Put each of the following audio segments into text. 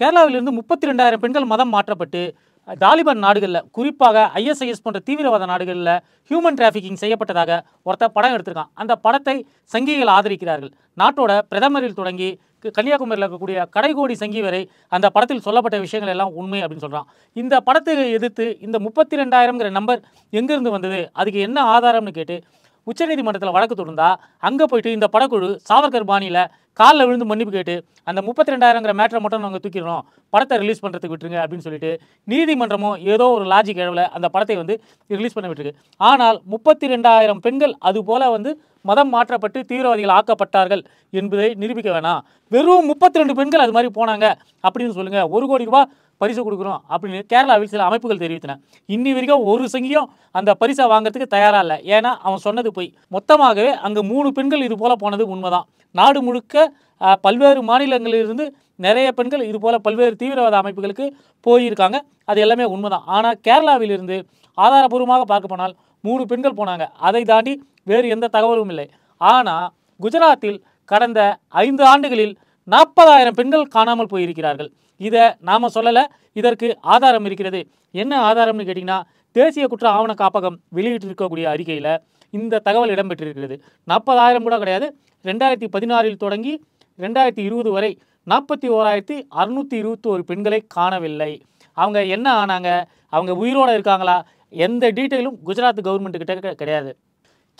கேரளாவிலிருந்து முப்பத்தி ரெண்டாயிரம் பெண்கள் மதம் மாற்றப்பட்டு தாலிபான் நாடுகளில் குறிப்பாக ஐஎஸ்ஐஎஸ் போன்ற தீவிரவாத நாடுகளில் ஹியூமன் டிராஃபிக்கிங் செய்யப்பட்டதாக ஒருத்தர் படம் எடுத்திருக்கான் அந்த படத்தை சங்கிகள் ஆதரிக்கிறார்கள் நாட்டோட பிரதமரில் தொடங்கி கன்னியாகுமரியில் இருக்கக்கூடிய கடைகோடி சங்கி வரை அந்த படத்தில் சொல்லப்பட்ட விஷயங்கள் எல்லாம் உண்மை அப்படின்னு சொல்கிறான் இந்த படத்தை எதிர்த்து இந்த முப்பத்தி ரெண்டாயிரம்ங்கிற நம்பர் எங்கேருந்து வந்தது அதுக்கு என்ன ஆதாரம்னு கேட்டு உச்சநீதிமன்றத்தில் வழக்கு தொடர்ந்தா அங்கே போயிட்டு இந்த படக்குழு சாவர்கர் பாணியில் காலில் விழுந்து மன்னிப்பு கேட்டு அந்த முப்பத்தி ரெண்டாயிரங்கிற மேட்டரை மட்டும் நாங்கள் தூக்கிடுறோம் படத்தை ரிலீஸ் பண்ணுறதுக்கு விட்டுருங்க அப்படின்னு சொல்லிட்டு நீதிமன்றமும் ஏதோ ஒரு லாஜிக் அளவில் அந்த படத்தை வந்து ரிலீஸ் பண்ண விட்டுருக்கு ஆனால் முப்பத்தி ரெண்டாயிரம் பெண்கள் அதுபோல் வந்து மதம் மாற்றப்பட்டு தீவிரவாதிகள் ஆக்கப்பட்டார்கள் என்பதை நிரூபிக்க வேணாம் வெறும் முப்பத்தி ரெண்டு பெண்கள் அது மாதிரி போனாங்க அப்படின்னு சொல்லுங்கள் ஒரு கோடி ரூபாய் பரிசு கொடுக்குறோம் அப்படின்னு கேரளாவில் சில அமைப்புகள் தெரிவித்தன இன்னி வரைக்கும் ஒரு சங்கியும் அந்த பரிசை வாங்கறதுக்கு தயாராக இல்லை ஏன்னா அவன் சொன்னது போய் மொத்தமாகவே அங்கே மூணு பெண்கள் இது போல போனது உண்மைதான் நாடு முழுக்க பல்வேறு மாநிலங்களிலிருந்து நிறைய பெண்கள் இது போல பல்வேறு தீவிரவாத அமைப்புகளுக்கு போயிருக்காங்க அது எல்லாமே உண்மைதான் ஆனால் கேரளாவிலிருந்து ஆதாரபூர்வமாக பார்க்க போனால் மூணு பெண்கள் போனாங்க அதை தாண்டி வேறு எந்த தகவலும் இல்லை ஆனால் குஜராத்தில் கடந்த ஐந்து ஆண்டுகளில் நாற்பதாயிரம் பெண்கள் காணாமல் போயிருக்கிறார்கள் இதை நாம் சொல்லலை இதற்கு ஆதாரம் இருக்கிறது என்ன ஆதாரம்னு கேட்டிங்கன்னா தேசிய குற்ற ஆவண காப்பகம் வெளியிட்டிருக்கக்கூடிய அறிக்கையில் இந்த தகவல் இடம்பெற்றிருக்கிறது நாற்பதாயிரம் கூட கிடையாது ரெண்டாயிரத்தி பதினாறில் தொடங்கி ரெண்டாயிரத்தி இருபது வரை நாற்பத்தி ஓராயிரத்தி அறுநூற்றி இருபத்தி ஒரு பெண்களை காணவில்லை அவங்க என்ன ஆனாங்க அவங்க உயிரோடு இருக்காங்களா எந்த டீட்டெயிலும் குஜராத் கவர்மெண்ட்டுக்கிட்ட கிடையாது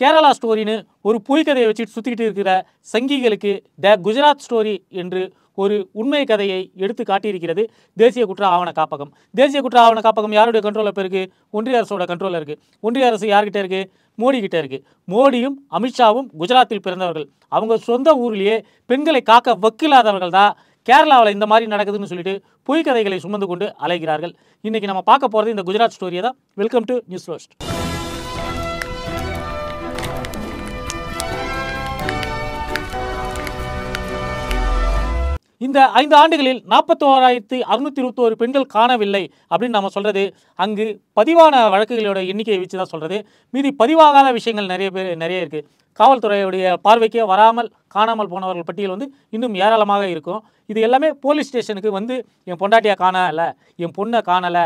கேரளா ஸ்டோரின்னு ஒரு கதையை வச்சுட்டு சுற்றிக்கிட்டு இருக்கிற சங்கிகளுக்கு த குஜராத் ஸ்டோரி என்று ஒரு உண்மை கதையை எடுத்து காட்டியிருக்கிறது தேசிய குற்ற ஆவண காப்பகம் தேசிய குற்ற ஆவண காப்பகம் யாருடைய கண்ட்ரோலில் இப்போ இருக்குது ஒன்றிய அரசோட கண்ட்ரோலில் இருக்குது ஒன்றிய அரசு யார்கிட்ட இருக்குது மோடி கிட்டே இருக்குது மோடியும் அமித்ஷாவும் குஜராத்தில் பிறந்தவர்கள் அவங்க சொந்த ஊர்லேயே பெண்களை காக்க வக்கில்லாதவர்கள் தான் கேரளாவில் இந்த மாதிரி நடக்குதுன்னு சொல்லிட்டு பொய்க்கதைகளை சுமந்து கொண்டு அலைகிறார்கள் இன்றைக்கி நம்ம பார்க்க போகிறது இந்த குஜராத் ஸ்டோரியை தான் வெல்கம் டு நியூஸ் ஃபர்ஸ்ட் இந்த ஐந்து ஆண்டுகளில் நாற்பத்தோராயிரத்தி அறுநூத்தி இருபத்தோரு பெண்கள் காணவில்லை அப்படின்னு நம்ம சொல்கிறது அங்கு பதிவான வழக்குகளோட எண்ணிக்கையை வச்சு தான் சொல்கிறது மீதி பதிவாகாத விஷயங்கள் நிறைய பேர் நிறைய இருக்குது காவல்துறையுடைய பார்வைக்கே வராமல் காணாமல் போனவர்கள் பட்டியல் வந்து இன்னும் ஏராளமாக இருக்கும் இது எல்லாமே போலீஸ் ஸ்டேஷனுக்கு வந்து என் பொண்டாட்டியை காணலை என் பொண்ணை காணலை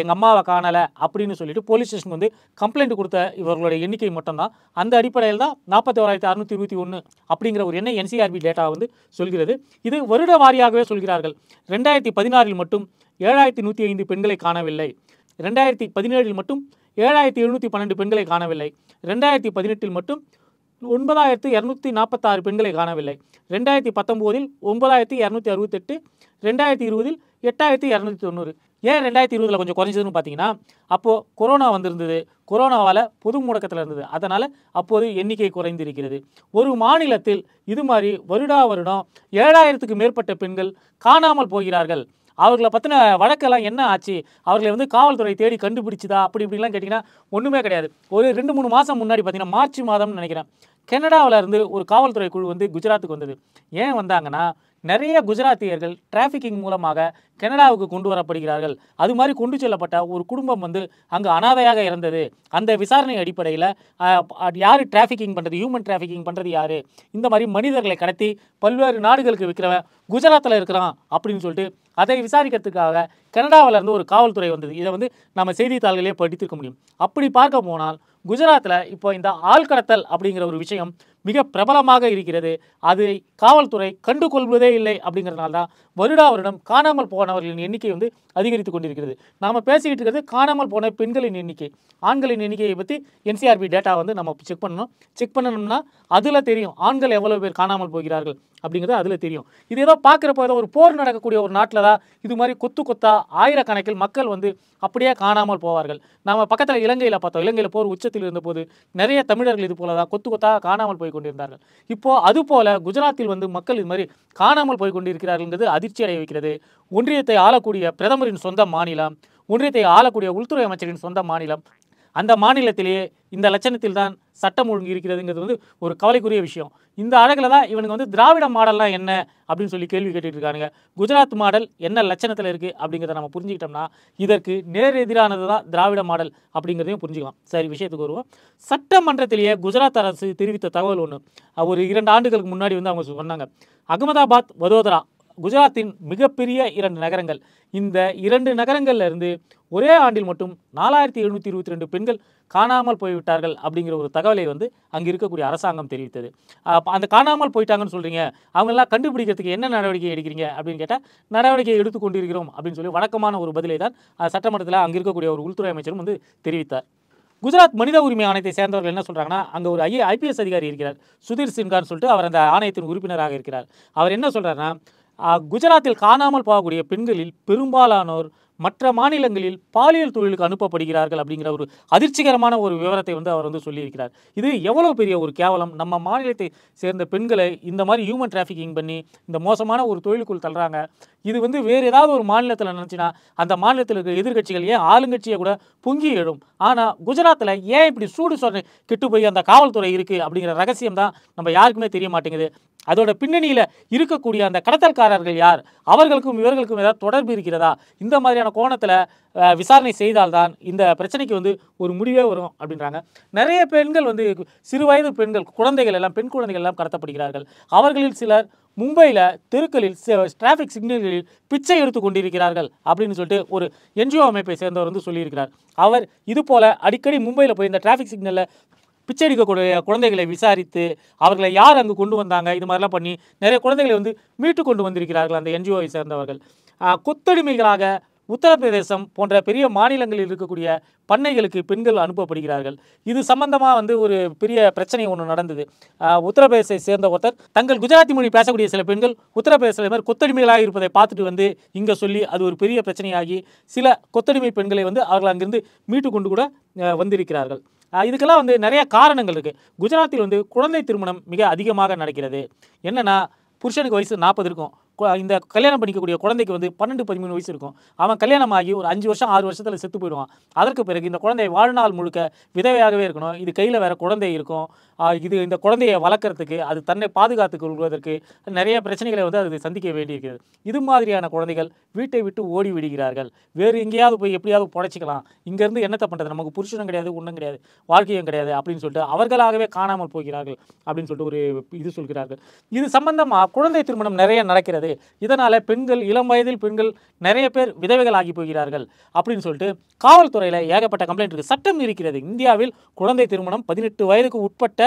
எங்கள் அம்மாவை காணலை அப்படின்னு சொல்லிட்டு போலீஸ் ஸ்டேஷன் வந்து கம்ப்ளைண்ட் கொடுத்த இவர்களுடைய எண்ணிக்கை மட்டும்தான் அந்த அடிப்படையில் தான் நாற்பத்தி ஓராயிரத்தி அறுநூற்றி இருபத்தி ஒன்று அப்படிங்கிற ஒரு எண்ணெய் என்சிஆர்பி டேட்டா வந்து சொல்கிறது இது வருட வாரியாகவே சொல்கிறார்கள் ரெண்டாயிரத்தி பதினாறில் மட்டும் ஏழாயிரத்தி நூற்றி ஐந்து பெண்களை காணவில்லை ரெண்டாயிரத்தி பதினேழில் மட்டும் ஏழாயிரத்தி எழுநூற்றி பன்னெண்டு பெண்களை காணவில்லை ரெண்டாயிரத்தி பதினெட்டில் மட்டும் ஒன்பதாயிரத்து இரநூத்தி நாற்பத்தாறு பெண்களை காணவில்லை ரெண்டாயிரத்தி பத்தொம்போதில் ஒன்பதாயிரத்தி இரநூத்தி அறுபத்தெட்டு ரெண்டாயிரத்தி இருபதில் எட்டாயிரத்தி இரநூத்தி தொண்ணூறு ஏன் ரெண்டாயிரத்தி இருபதில் கொஞ்சம் குறைஞ்சதுன்னு பார்த்தீங்கன்னா அப்போது கொரோனா வந்திருந்தது கொரோனாவால் பொது முடக்கத்தில் இருந்தது அதனால் அப்போது எண்ணிக்கை குறைந்திருக்கிறது ஒரு மாநிலத்தில் இது மாதிரி வருடா வருடம் ஏழாயிரத்துக்கு மேற்பட்ட பெண்கள் காணாமல் போகிறார்கள் அவர்களை பற்றின வழக்கெல்லாம் என்ன ஆச்சு அவர்களை வந்து காவல்துறை தேடி கண்டுபிடிச்சதா அப்படி இப்படிலாம் கேட்டிங்கன்னா ஒன்றுமே கிடையாது ஒரு ரெண்டு மூணு மாதம் முன்னாடி பார்த்தீங்கன்னா மார்ச் மாதம்னு நினைக்கிறேன் கனடாவில் இருந்து ஒரு காவல்துறை குழு வந்து குஜராத்துக்கு வந்தது ஏன் வந்தாங்கன்னா நிறைய குஜராத்தியர்கள் டிராஃபிக்கிங் மூலமாக கனடாவுக்கு கொண்டு வரப்படுகிறார்கள் அது மாதிரி கொண்டு செல்லப்பட்ட ஒரு குடும்பம் வந்து அங்கே அனாதையாக இருந்தது அந்த விசாரணை அடிப்படையில் யார் டிராஃபிக்கிங் பண்ணுறது ஹியூமன் டிராஃபிக்கிங் பண்ணுறது யார் இந்த மாதிரி மனிதர்களை கடத்தி பல்வேறு நாடுகளுக்கு விற்கிறவன் குஜராத்தில் இருக்கிறான் அப்படின்னு சொல்லிட்டு அதை விசாரிக்கிறதுக்காக கனடாவில் இருந்து ஒரு காவல்துறை வந்தது இதை வந்து நம்ம செய்தித்தாள்களே படித்திருக்க முடியும் அப்படி பார்க்க போனால் குஜராத்தில் இப்போ இந்த கடத்தல் அப்படிங்கிற ஒரு விஷயம் மிக பிரபலமாக இருக்கிறது அதை காவல்துறை கண்டுகொள்வதே இல்லை அப்படிங்கிறதுனால்தான் தான் வருடா வருடம் காணாமல் போனவர்களின் எண்ணிக்கை வந்து அதிகரித்து கொண்டிருக்கிறது நாம் பேசிக்கிட்டு இருக்கிறது காணாமல் போன பெண்களின் எண்ணிக்கை ஆண்களின் எண்ணிக்கையை பற்றி என்சிஆர்பி டேட்டா வந்து நம்ம செக் பண்ணணும் செக் பண்ணணும்னா அதில் தெரியும் ஆண்கள் எவ்வளோ பேர் காணாமல் போகிறார்கள் அப்படிங்கிறது அதில் தெரியும் இது ஏதோ பார்க்குறப்ப ஏதோ ஒரு போர் நடக்கக்கூடிய ஒரு நாட்டில் தான் இது மாதிரி கொத்து கொத்தா ஆயிரக்கணக்கில் மக்கள் வந்து அப்படியே காணாமல் போவார்கள் நம்ம பக்கத்தில் இலங்கையில் பார்த்தோம் இலங்கையில் போர் உச்சத்தில் இருந்தபோது நிறைய தமிழர்கள் இது போல தான் கொத்து கொத்தாக காணாமல் போய் கொண்டிருந்தார்கள் இப்போ அது போல குஜராத்தில் வந்து மக்கள் இது மாதிரி காணாமல் போய் என்பது அதிர்ச்சி அடைய வைக்கிறது ஒன்றியத்தை ஆளக்கூடிய பிரதமரின் சொந்த மாநிலம் ஒன்றியத்தை ஆளக்கூடிய உள்துறை அமைச்சரின் சொந்த மாநிலம் அந்த மாநிலத்திலேயே இந்த லட்சணத்தில் தான் சட்டம் ஒழுங்கு இருக்கிறதுங்கிறது வந்து ஒரு கவலைக்குரிய விஷயம் இந்த அழகில் தான் இவனுக்கு வந்து திராவிட மாடல்லாம் என்ன அப்படின்னு சொல்லி கேள்வி கேட்டுட்டு இருக்கானுங்க குஜராத் மாடல் என்ன லட்சணத்தில் இருக்குது அப்படிங்கிறத நம்ம புரிஞ்சுக்கிட்டோம்னா இதற்கு நேரெதிரானது தான் திராவிட மாடல் அப்படிங்கிறதையும் புரிஞ்சுக்கலாம் சரி விஷயத்துக்கு வருவோம் சட்டமன்றத்திலேயே குஜராத் அரசு தெரிவித்த தகவல் ஒன்று ஒரு இரண்டு ஆண்டுகளுக்கு முன்னாடி வந்து அவங்க சொன்னாங்க அகமதாபாத் வதோதரா குஜராத்தின் மிகப்பெரிய இரண்டு நகரங்கள் இந்த இரண்டு நகரங்கள்ல இருந்து ஒரே ஆண்டில் மட்டும் நாலாயிரத்தி எழுநூற்றி இருபத்தி ரெண்டு பெண்கள் காணாமல் போய்விட்டார்கள் அப்படிங்கிற ஒரு தகவலை வந்து அங்கே இருக்கக்கூடிய அரசாங்கம் தெரிவித்தது அந்த காணாமல் போயிட்டாங்கன்னு சொல்கிறீங்க அவங்கெல்லாம் கண்டுபிடிக்கிறதுக்கு என்ன நடவடிக்கை எடுக்கிறீங்க அப்படின்னு கேட்டால் நடவடிக்கை கொண்டிருக்கிறோம் அப்படின்னு சொல்லி வழக்கமான ஒரு பதிலை தான் சட்டமன்றத்தில் அங்கே இருக்கக்கூடிய ஒரு உள்துறை அமைச்சரும் வந்து தெரிவித்தார் குஜராத் மனித உரிமை ஆணையத்தை சேர்ந்தவர்கள் என்ன சொல்கிறாங்கன்னா அங்கே ஒரு ஐஏ ஐபிஎஸ் அதிகாரி இருக்கிறார் சுதீர் சின்கான்னு சொல்லிட்டு அவர் அந்த ஆணையத்தின் உறுப்பினராக இருக்கிறார் அவர் என்ன சொல்கிறாருன்னா குஜராத்தில் காணாமல் போகக்கூடிய பெண்களில் பெரும்பாலானோர் மற்ற மாநிலங்களில் பாலியல் தொழிலுக்கு அனுப்பப்படுகிறார்கள் அப்படிங்கிற ஒரு அதிர்ச்சிகரமான ஒரு விவரத்தை வந்து அவர் வந்து சொல்லியிருக்கிறார் இது எவ்வளோ பெரிய ஒரு கேவலம் நம்ம மாநிலத்தை சேர்ந்த பெண்களை இந்த மாதிரி ஹியூமன் டிராஃபிக்கிங் பண்ணி இந்த மோசமான ஒரு தொழிலுக்குள் தள்ளுறாங்க இது வந்து வேறு ஏதாவது ஒரு மாநிலத்தில் நினச்சினா அந்த மாநிலத்தில் இருக்கிற எதிர்கட்சிகள் ஏன் ஆளுங்கட்சியை கூட பொங்கி எழும் ஆனால் குஜராத்தில் ஏன் இப்படி சூடு சொன்ன கெட்டு போய் அந்த காவல்துறை இருக்குது அப்படிங்கிற ரகசியம் தான் நம்ம யாருக்குமே தெரிய மாட்டேங்குது அதோட பின்னணியில் இருக்கக்கூடிய அந்த கடத்தல்காரர்கள் யார் அவர்களுக்கும் இவர்களுக்கும் ஏதாவது தொடர்பு இருக்கிறதா இந்த மாதிரி மாதிரியான கோணத்தில் விசாரணை செய்தால்தான் இந்த பிரச்சனைக்கு வந்து ஒரு முடிவே வரும் அப்படின்றாங்க நிறைய பெண்கள் வந்து சிறு வயது பெண்கள் குழந்தைகள் எல்லாம் பெண் குழந்தைகள் எல்லாம் கடத்தப்படுகிறார்கள் அவர்களில் சிலர் மும்பையில் தெருக்களில் டிராஃபிக் சிக்னல்களில் பிச்சை எடுத்து கொண்டிருக்கிறார்கள் அப்படின்னு சொல்லிட்டு ஒரு என்ஜிஓ அமைப்பை சேர்ந்தவர் வந்து சொல்லியிருக்கிறார் அவர் இது போல் அடிக்கடி மும்பையில் போய் இந்த டிராஃபிக் சிக்னலில் பிச்சை எடுக்கக்கூடிய குழந்தைகளை விசாரித்து அவர்களை யார் அங்கு கொண்டு வந்தாங்க இது மாதிரிலாம் பண்ணி நிறைய குழந்தைகளை வந்து மீட்டு கொண்டு வந்திருக்கிறார்கள் அந்த என்ஜிஓவை சேர்ந்தவர்கள் கொத்தடிமைகளாக உத்தரப்பிரதேசம் போன்ற பெரிய மாநிலங்களில் இருக்கக்கூடிய பண்ணைகளுக்கு பெண்கள் அனுப்பப்படுகிறார்கள் இது சம்பந்தமாக வந்து ஒரு பெரிய பிரச்சனை ஒன்று நடந்தது உத்தரப்பிரதேசத்தை சேர்ந்த ஒருத்தர் தங்கள் குஜராத்தி மொழி பேசக்கூடிய சில பெண்கள் உத்தரப்பிரதேசத்தில் மாதிரி கொத்தடிமைகளாக இருப்பதை பார்த்துட்டு வந்து இங்கே சொல்லி அது ஒரு பெரிய பிரச்சனையாகி சில கொத்தடிமை பெண்களை வந்து அவர்கள் அங்கிருந்து மீட்டு கொண்டு கூட வந்திருக்கிறார்கள் இதுக்கெல்லாம் வந்து நிறைய காரணங்கள் இருக்குது குஜராத்தில் வந்து குழந்தை திருமணம் மிக அதிகமாக நடக்கிறது என்னென்னா புருஷனுக்கு வயசு நாற்பது இருக்கும் இந்த கல்யாணம் பண்ணிக்கக்கூடிய குழந்தைக்கு வந்து பன்னெண்டு பதிமூணு வயசு இருக்கும் அவன் கல்யாணம் ஆகி ஒரு அஞ்சு வருஷம் ஆறு வருஷத்தில் செத்து போயிடுவான் அதற்கு பிறகு இந்த குழந்தை வாழ்நாள் முழுக்க விதவையாகவே இருக்கணும் இது கையில் வேறு குழந்தை இருக்கும் இது இந்த குழந்தையை வளர்க்குறதுக்கு அது தன்னை பாதுகாத்து கொள்வதற்கு நிறைய பிரச்சனைகளை வந்து அது சந்திக்க வேண்டியிருக்கிறது இது மாதிரியான குழந்தைகள் வீட்டை விட்டு ஓடி விடுகிறார்கள் வேறு எங்கேயாவது போய் எப்படியாவது புடைச்சிக்கலாம் இங்கேருந்து என்னத்தை பண்ணுறது நமக்கு புருஷனும் கிடையாது ஒன்றும் கிடையாது வாழ்க்கையும் கிடையாது அப்படின்னு சொல்லிட்டு அவர்களாகவே காணாமல் போகிறார்கள் அப்படின்னு சொல்லிட்டு ஒரு இது சொல்கிறார்கள் இது சம்பந்தமாக குழந்தை திருமணம் நிறைய நடக்கிறது இருக்கிறது இதனால் பெண்கள் இளம் வயதில் பெண்கள் நிறைய பேர் விதவைகள் ஆகி போகிறார்கள் அப்படின்னு சொல்லிட்டு காவல்துறையில் ஏகப்பட்ட கம்ப்ளைண்ட் இருக்குது சட்டம் இருக்கிறது இந்தியாவில் குழந்தை திருமணம் பதினெட்டு வயதுக்கு உட்பட்ட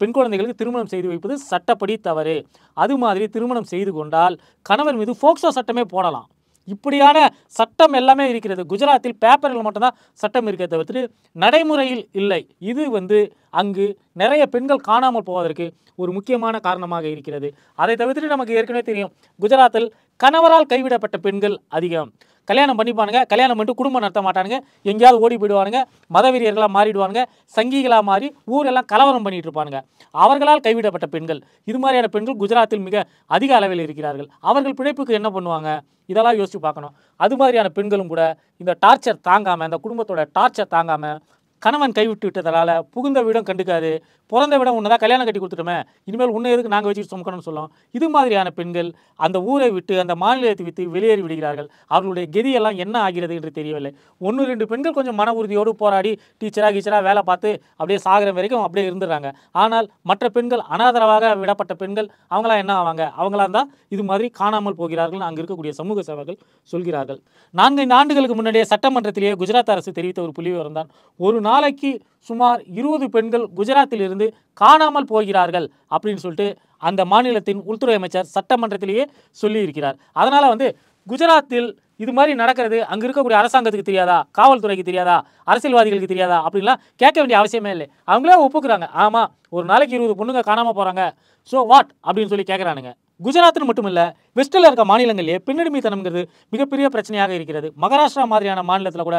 பெண் குழந்தைகளுக்கு திருமணம் செய்து வைப்பது சட்டப்படி தவறு அது மாதிரி திருமணம் செய்து கொண்டால் கணவர் மீது ஃபோக்சோ சட்டமே போடலாம் இப்படியான சட்டம் எல்லாமே இருக்கிறது குஜராத்தில் பேப்பரில் மட்டும்தான் சட்டம் இருக்கிறத தவிர்த்து நடைமுறையில் இல்லை இது வந்து அங்கு நிறைய பெண்கள் காணாமல் போவதற்கு ஒரு முக்கியமான காரணமாக இருக்கிறது அதை தவிர்த்துட்டு நமக்கு ஏற்கனவே தெரியும் குஜராத்தில் கணவரால் கைவிடப்பட்ட பெண்கள் அதிகம் கல்யாணம் பண்ணிப்பானுங்க கல்யாணம் பண்ணிட்டு குடும்பம் நடத்த மாட்டானுங்க எங்கேயாவது ஓடி போயிடுவானுங்க மதவெறியர்களாக மாறிடுவானுங்க சங்கிகளாக மாறி ஊரெல்லாம் கலவரம் பண்ணிட்டு இருப்பானுங்க அவர்களால் கைவிடப்பட்ட பெண்கள் இது மாதிரியான பெண்கள் குஜராத்தில் மிக அதிக அளவில் இருக்கிறார்கள் அவர்கள் பிழைப்புக்கு என்ன பண்ணுவாங்க இதெல்லாம் யோசித்து பார்க்கணும் அது மாதிரியான பெண்களும் கூட இந்த டார்ச்சர் தாங்காமல் இந்த குடும்பத்தோட டார்ச்சர் தாங்காமல் கணவன் கைவிட்டு விட்டதால புகுந்த வீடம் கண்டுக்காது பிறந்த விடம் உன்னதாக தான் கல்யாணம் கட்டி கொடுத்துட்டோமே இனிமேல் உன்ன எதுக்கு நாங்கள் வச்சுட்டு சுமக்கணும்னு சொல்லும் இது மாதிரியான பெண்கள் அந்த ஊரை விட்டு அந்த மாநிலத்தை விட்டு வெளியேறி விடுகிறார்கள் அவர்களுடைய கெதியெல்லாம் என்ன ஆகிறது என்று தெரியவில்லை ஒன்று ரெண்டு பெண்கள் கொஞ்சம் மன உறுதியோடு போராடி டீச்சராக கீச்சராக வேலை பார்த்து அப்படியே சாகிற வரைக்கும் அப்படியே இருந்துடுறாங்க ஆனால் மற்ற பெண்கள் அனாதரவாக விடப்பட்ட பெண்கள் அவங்களாம் என்ன ஆவாங்க அவங்களாம் தான் இது மாதிரி காணாமல் போகிறார்கள் அங்கே இருக்கக்கூடிய சமூக சேவர்கள் சொல்கிறார்கள் நான்கைந்து ஆண்டுகளுக்கு முன்னாடியே சட்டமன்றத்திலேயே குஜராத் அரசு தெரிவித்த ஒரு புள்ளி விவரம் தான் ஒரு நாளைக்கு சுமார் இருபது பெண்கள் குஜராத்தில் இருந்து காணாமல் போகிறார்கள் அப்படின்னு சொல்லிட்டு அந்த மாநிலத்தின் உள்துறை அமைச்சர் சட்டமன்றத்திலேயே சொல்லியிருக்கிறார் அதனால் வந்து குஜராத்தில் இது மாதிரி நடக்கிறது அங்கே இருக்கக்கூடிய அரசாங்கத்துக்கு தெரியாதா காவல்துறைக்கு தெரியாதா அரசியல்வாதிகளுக்கு தெரியாதா அப்படின்லாம் கேட்க வேண்டிய அவசியமே இல்லை அவங்களே ஒப்புக்கிறாங்க ஆமாம் ஒரு நாளைக்கு இருபது பொண்ணுங்க காணாமல் போகிறாங்க ஸோ வாட் அப்படின்னு சொல்லி கேட்குறானுங்க குஜராத்னு மட்டுமில்ல வெஸ்டில் இருக்க மாநிலங்களிலே பெண்ணடிமைத்தனம்ங்கிறது மிகப்பெரிய பிரச்சனையாக இருக்கிறது மகாராஷ்டிரா மாதிரியான மாநிலத்தில் கூட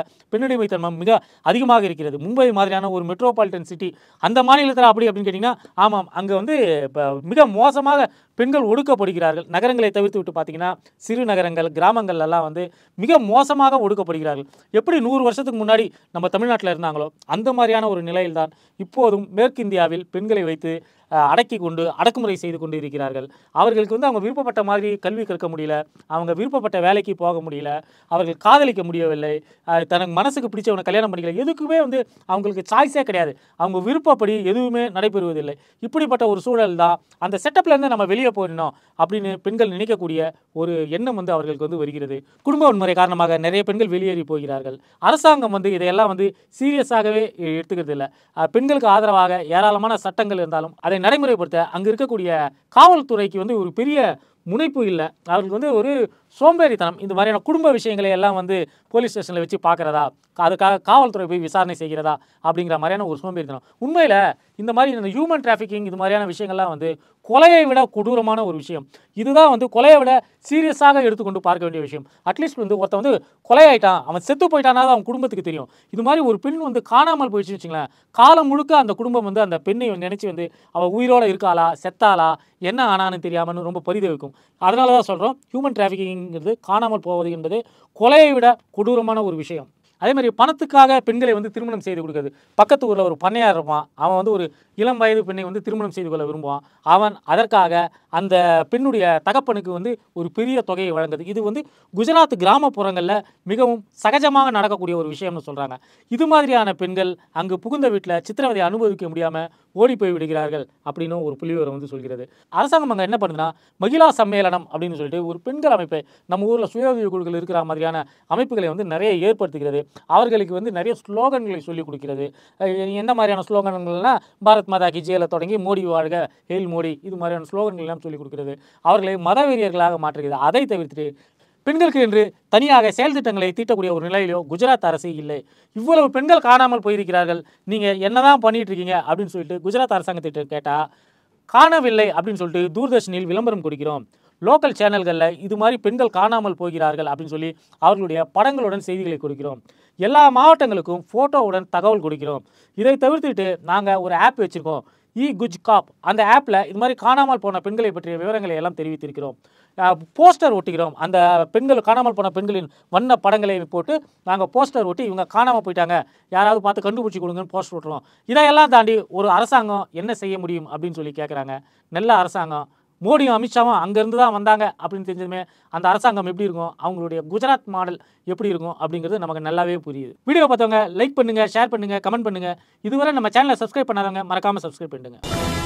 தன்மம் மிக அதிகமாக இருக்கிறது மும்பை மாதிரியான ஒரு மெட்ரோபாலிட்டன் சிட்டி அந்த மாநிலத்தில் அப்படி அப்படின்னு கேட்டிங்கன்னா ஆமாம் அங்கே வந்து இப்போ மிக மோசமாக பெண்கள் ஒடுக்கப்படுகிறார்கள் நகரங்களை தவிர்த்து விட்டு பார்த்தீங்கன்னா சிறு நகரங்கள் கிராமங்கள் எல்லாம் வந்து மிக மோசமாக ஒடுக்கப்படுகிறார்கள் எப்படி நூறு வருஷத்துக்கு முன்னாடி நம்ம தமிழ்நாட்டில் இருந்தாங்களோ அந்த மாதிரியான ஒரு நிலையில்தான் இப்போதும் மேற்கிந்தியாவில் பெண்களை வைத்து அடக்கி கொண்டு அடக்குமுறை செய்து கொண்டு இருக்கிறார்கள் அவர்களுக்கு வந்து அவங்க விருப்பப்பட்ட மாதிரி கல்வி கற்க முடியல அவங்க விருப்பப்பட்ட வேலைக்கு போக முடியல அவர்கள் காதலிக்க முடியவில்லை தனக்கு மனசுக்கு பிடிச்சவனை கல்யாணம் பண்ணிக்கல எதுக்குமே வந்து அவங்களுக்கு சாய்ஸே கிடையாது அவங்க விருப்பப்படி எதுவுமே நடைபெறுவதில்லை இப்படிப்பட்ட ஒரு சூழல் தான் அந்த செட்டப்லேருந்து நம்ம வெளியே போயிடணும் அப்படின்னு பெண்கள் நினைக்கக்கூடிய ஒரு எண்ணம் வந்து அவர்களுக்கு வந்து வருகிறது குடும்ப வன்முறை காரணமாக நிறைய பெண்கள் வெளியேறி போகிறார்கள் அரசாங்கம் வந்து இதையெல்லாம் வந்து சீரியஸாகவே எடுத்துக்கிறது இல்லை பெண்களுக்கு ஆதரவாக ஏராளமான சட்டங்கள் இருந்தாலும் அதை நடைமுறைப்படுத்த அங்கே இருக்கக்கூடிய காவல்துறைக்கு வந்து ஒரு பெரிய முனைப்பு இல்லை அவர்களுக்கு வந்து ஒரு சோம்பேறித்தனம் இந்த மாதிரியான குடும்ப விஷயங்களை எல்லாம் வந்து போலீஸ் ஸ்டேஷனில் வச்சு பார்க்குறதா அதுக்காக காவல்துறை போய் விசாரணை செய்கிறதா அப்படிங்கிற மாதிரியான ஒரு சோம்பேறித்தனம் உண்மையில் இந்த மாதிரி இந்த ஹியூமன் டிராஃபிக்கிங் இது மாதிரியான விஷயங்கள்லாம் வந்து கொலையை விட கொடூரமான ஒரு விஷயம் இதுதான் வந்து கொலையை விட சீரியஸாக எடுத்துக்கொண்டு பார்க்க வேண்டிய விஷயம் அட்லீஸ்ட் வந்து ஒருத்தன் வந்து கொலையாயிட்டான் அவன் செத்து போயிட்டானா அவன் குடும்பத்துக்கு தெரியும் இது மாதிரி ஒரு பெண் வந்து காணாமல் போயிடுச்சு வச்சுங்களேன் காலம் முழுக்க அந்த குடும்பம் வந்து அந்த பெண்ணை நினச்சி வந்து அவள் உயிரோடு இருக்காளா செத்தாளா என்ன ஆனான்னு தெரியாமல் ரொம்ப பரிதவிக்கும் இருக்கும் அதனால தான் சொல்கிறோம் ஹியூமன் டிராஃபிக்கிங்கிறது காணாமல் போவது என்பது கொலையை விட கொடூரமான ஒரு விஷயம் அதே மாதிரி பணத்துக்காக பெண்களை வந்து திருமணம் செய்து கொடுக்குறது பக்கத்து ஊரில் ஒரு பண்ணையார் இருப்பான் அவன் வந்து ஒரு இளம் வயது பெண்ணை வந்து திருமணம் செய்து கொள்ள விரும்புவான் அவன் அதற்காக அந்த பெண்ணுடைய தகப்பனுக்கு வந்து ஒரு பெரிய தொகையை வழங்குது இது வந்து குஜராத் கிராமப்புறங்களில் மிகவும் சகஜமாக நடக்கக்கூடிய ஒரு விஷயம்னு சொல்கிறாங்க இது மாதிரியான பெண்கள் அங்கு புகுந்த வீட்டில் சித்திரவதை அனுபவிக்க முடியாமல் ஓடி போய் விடுகிறார்கள் அப்படின்னு ஒரு புள்ளிவரம் வந்து சொல்கிறது அரசாங்கம் அங்கே என்ன பண்ணுதுன்னா மகிழா சம்மேளனம் அப்படின்னு சொல்லிட்டு ஒரு பெண்கள் அமைப்பை நம்ம ஊரில் சுய உதவி குழுக்கள் இருக்கிற மாதிரியான அமைப்புகளை வந்து நிறைய ஏற்படுத்துகிறது அவர்களுக்கு வந்து நிறைய ஸ்லோகன்களை சொல்லிக் கொடுக்கிறது எந்த மாதிரியான ஸ்லோகன்கள்னா பாரத் மாதா கி ஜெயில தொடங்கி மோடி வாழ்க ஹெயில் மோடி இது மாதிரியான ஸ்லோகன்கள் எல்லாம் சொல்லிக் கொடுக்கிறது அவர்களை மதவெறியர்களாக மாற்றுகிறது அதை தவிர்த்து பெண்களுக்கு என்று தனியாக செயல் திட்டங்களை தீட்டக்கூடிய ஒரு நிலையிலோ குஜராத் அரசு இல்லை இவ்வளவு பெண்கள் காணாமல் போயிருக்கிறார்கள் நீங்கள் என்னதான் பண்ணிட்டு இருக்கீங்க அப்படின்னு சொல்லிட்டு குஜராத் அரசாங்கத்திட்ட கேட்டால் காணவில்லை அப்படின்னு சொல்லிட்டு தூர்தர்ஷனில் விளம்பரம் கொடுக்கிறோம் லோக்கல் சேனல்களில் இது மாதிரி பெண்கள் காணாமல் போகிறார்கள் அப்படின்னு சொல்லி அவர்களுடைய படங்களுடன் செய்திகளை கொடுக்கிறோம் எல்லா மாவட்டங்களுக்கும் ஃபோட்டோவுடன் தகவல் கொடுக்கிறோம் இதை தவிர்த்துட்டு நாங்கள் ஒரு ஆப் வச்சுருக்கோம் இ குஜ் காப் அந்த ஆப்பில் இது மாதிரி காணாமல் போன பெண்களை பற்றிய விவரங்களை எல்லாம் தெரிவித்திருக்கிறோம் போஸ்டர் ஒட்டுகிறோம் அந்த பெண்கள் காணாமல் போன பெண்களின் வண்ண படங்களை போட்டு நாங்கள் போஸ்டர் ஒட்டி இவங்க காணாமல் போயிட்டாங்க யாராவது பார்த்து கண்டுபிடிச்சி கொடுங்கன்னு போஸ்டர் ஒட்டுறோம் இதையெல்லாம் தாண்டி ஒரு அரசாங்கம் என்ன செய்ய முடியும் அப்படின்னு சொல்லி கேட்குறாங்க நல்ல அரசாங்கம் மோடியும் அமித்ஷாவும் அங்கேருந்து தான் வந்தாங்க அப்படின்னு தெரிஞ்சதுமே அந்த அரசாங்கம் எப்படி இருக்கும் அவங்களுடைய குஜராத் மாடல் எப்படி இருக்கும் அப்படிங்கிறது நமக்கு நல்லாவே புரியுது வீடியோ பார்த்தவங்க லைக் பண்ணுங்கள் ஷேர் பண்ணுங்கள் கமெண்ட் பண்ணுங்கள் இதுவரை நம்ம சேனலை சப்ஸ்கிரைப் பண்ணாதவங்க மறக்காமல் சப்ஸ்கிரைப் பண்ணுங்கள்